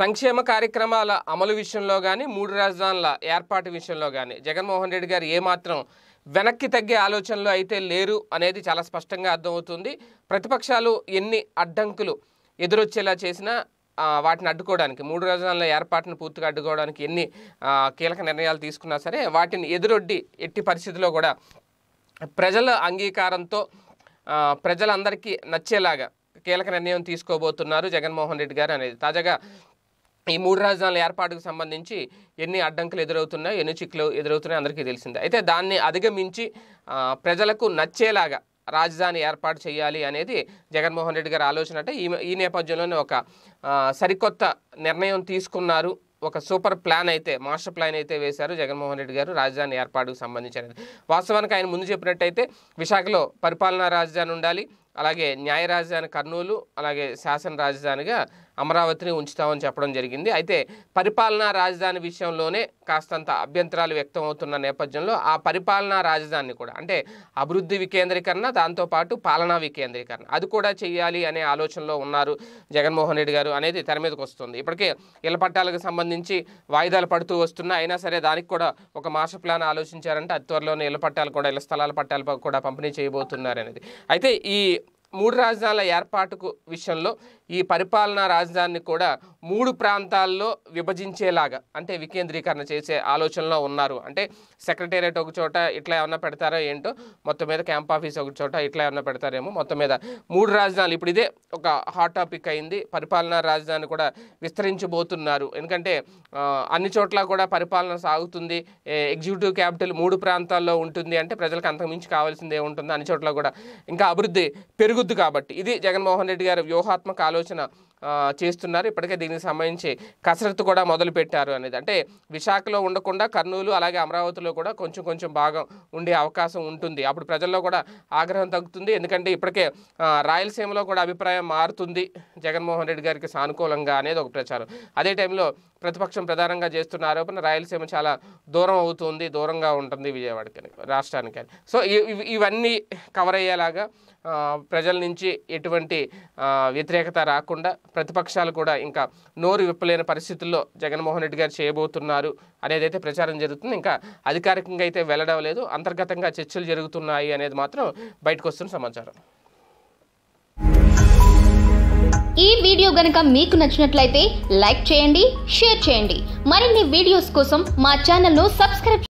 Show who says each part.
Speaker 1: సంక్షేమ కార్యక్రమాల అమలు విషయంలో కానీ మూడు రాజధానుల ఏర్పాటు విషయంలో కానీ జగన్మోహన్ రెడ్డి గారు ఏమాత్రం వెనక్కి తగ్గే ఆలోచనలు అయితే లేరు అనేది చాలా స్పష్టంగా అర్థమవుతుంది ప్రతిపక్షాలు ఎన్ని అడ్డంకులు ఎదురొచ్చేలా చేసినా వాటిని అడ్డుకోవడానికి మూడు రాజధానుల ఏర్పాటును పూర్తిగా అడ్డుకోవడానికి ఎన్ని కీలక నిర్ణయాలు తీసుకున్నా సరే వాటిని ఎదురొడ్డి ఎట్టి పరిస్థితిలో కూడా ప్రజల అంగీకారంతో ప్రజలందరికీ నచ్చేలాగా కీలక నిర్ణయం తీసుకోబోతున్నారు జగన్మోహన్ రెడ్డి గారు అనేది తాజాగా ఈ మూడు రాజధానుల ఏర్పాటుకు సంబంధించి ఎన్ని అడ్డంకులు ఎదురవుతున్నాయి ఎన్ని చిక్కులు ఎదురవుతున్నాయి అందరికీ తెలిసిందే అయితే దాన్ని అధిగమించి ప్రజలకు నచ్చేలాగా రాజధాని ఏర్పాటు చేయాలి అనేది జగన్మోహన్ రెడ్డి గారి ఆలోచన అంటే ఈ ఈ నేపథ్యంలోనే ఒక సరికొత్త నిర్ణయం తీసుకున్నారు ఒక సూపర్ ప్లాన్ అయితే మాస్టర్ ప్లాన్ అయితే వేశారు జగన్మోహన్ రెడ్డి గారు రాజధాని ఏర్పాటుకు సంబంధించినది వాస్తవానికి ఆయన ముందు చెప్పినట్టయితే విశాఖలో పరిపాలనా రాజధాని ఉండాలి అలాగే న్యాయ రాజధాని కర్నూలు అలాగే శాసన రాజధానిగా అమరావతిని ఉంచుతామని చెప్పడం జరిగింది అయితే పరిపాలనా రాజధాని విషయంలోనే కాస్తంత అభ్యంతరాలు వ్యక్తం అవుతున్న నేపథ్యంలో ఆ పరిపాలనా రాజధానిని కూడా అంటే అభివృద్ధి వికేంద్రీకరణ దాంతోపాటు పాలనా వికేంద్రీకరణ అది కూడా చేయాలి అనే ఆలోచనలో ఉన్నారు జగన్మోహన్ రెడ్డి గారు అనేది తెర మీదకి వస్తుంది ఇప్పటికే ఇళ్ల పట్టాలకు సంబంధించి వాయిదాలు పడుతూ వస్తున్నా అయినా సరే దానికి కూడా ఒక మాస్టర్ ప్లాన్ ఆలోచించారంటే అతి త్వరలోనే ఇళ్ల పట్టాలు కూడా ఇళ్ల స్థలాల పట్టాలు కూడా పంపిణీ చేయబోతున్నారనేది అయితే ఈ మూడు రాజధానుల ఏర్పాటుకు విషయంలో ఈ పరిపాలనా రాజధానిని కూడా మూడు ప్రాంతాల్లో విభజించేలాగా అంటే వికేంద్రీకరణ చేసే ఆలోచనలో ఉన్నారు అంటే సెక్రటేరియట్ ఒక చోట ఇట్లా ఏమన్నా పెడతారో ఏంటో మొత్తం మీద క్యాంప్ ఆఫీస్ ఒక చోట ఇట్లా ఏమన్నా పెడతారేమో మొత్తం మీద మూడు రాజధానులు ఇప్పుడు ఇదే ఒక హాట్ టాపిక్ అయింది పరిపాలనా రాజధాని కూడా విస్తరించబోతున్నారు ఎందుకంటే అన్ని చోట్ల కూడా పరిపాలన సాగుతుంది ఎగ్జిక్యూటివ్ క్యాపిటల్ మూడు ప్రాంతాల్లో ఉంటుంది అంటే ప్రజలకు అంతకుమించి కావాల్సింది ఏముంటుంది అన్ని చోట్ల కూడా ఇంకా అభివృద్ధి పెరుగుద్ది కాబట్టి ఇది జగన్మోహన్ రెడ్డి గారి వ్యూహాత్మక ఆలోచన చేస్తున్నారు ఇప్పటికే దీనికి సంబంధించి కసరత్తు కూడా మొదలుపెట్టారు అనేది అంటే విశాఖలో ఉండకుండా కర్నూలు అలాగే అమరావతిలో కూడా కొంచెం కొంచెం భాగం ఉండే అవకాశం ఉంటుంది అప్పుడు ప్రజల్లో కూడా ఆగ్రహం తగ్గుతుంది ఎందుకంటే ఇప్పటికే రాయలసీమలో కూడా అభిప్రాయం మారుతుంది జగన్మోహన్ రెడ్డి గారికి సానుకూలంగా అనేది ఒక ప్రచారం అదే టైంలో ప్రతిపక్షం ప్రధానంగా చేస్తున్న ఆరోపణ రాయలసీమ చాలా దూరం అవుతుంది దూరంగా ఉంటుంది విజయవాడకి రాష్ట్రానికి సో ఇవన్నీ కవర్ అయ్యేలాగా ప్రజల నుంచి ఎటువంటి వ్యతిరేకత రాకుండా ప్రతిపక్షాలు కూడా ఇంకా నోరు విప్పలేని పరిస్థితుల్లో జగన్మోహన్ రెడ్డి గారు చేయబోతున్నారు అనేది అయితే ప్రచారం జరుగుతుంది ఇంకా అధికారికంగా అయితే వెళ్ళడం లేదు అంతర్గతంగా చర్చలు జరుగుతున్నాయి అనేది మాత్రం బయటకు వస్తున్న సమాచారం ఈ వీడియో గనక మీకు నచ్చినట్లయితే లైక్ చేయండి షేర్ చేయండి మరిన్ని వీడియోస్ కోసం మా ను సబ్స్క్రైబ్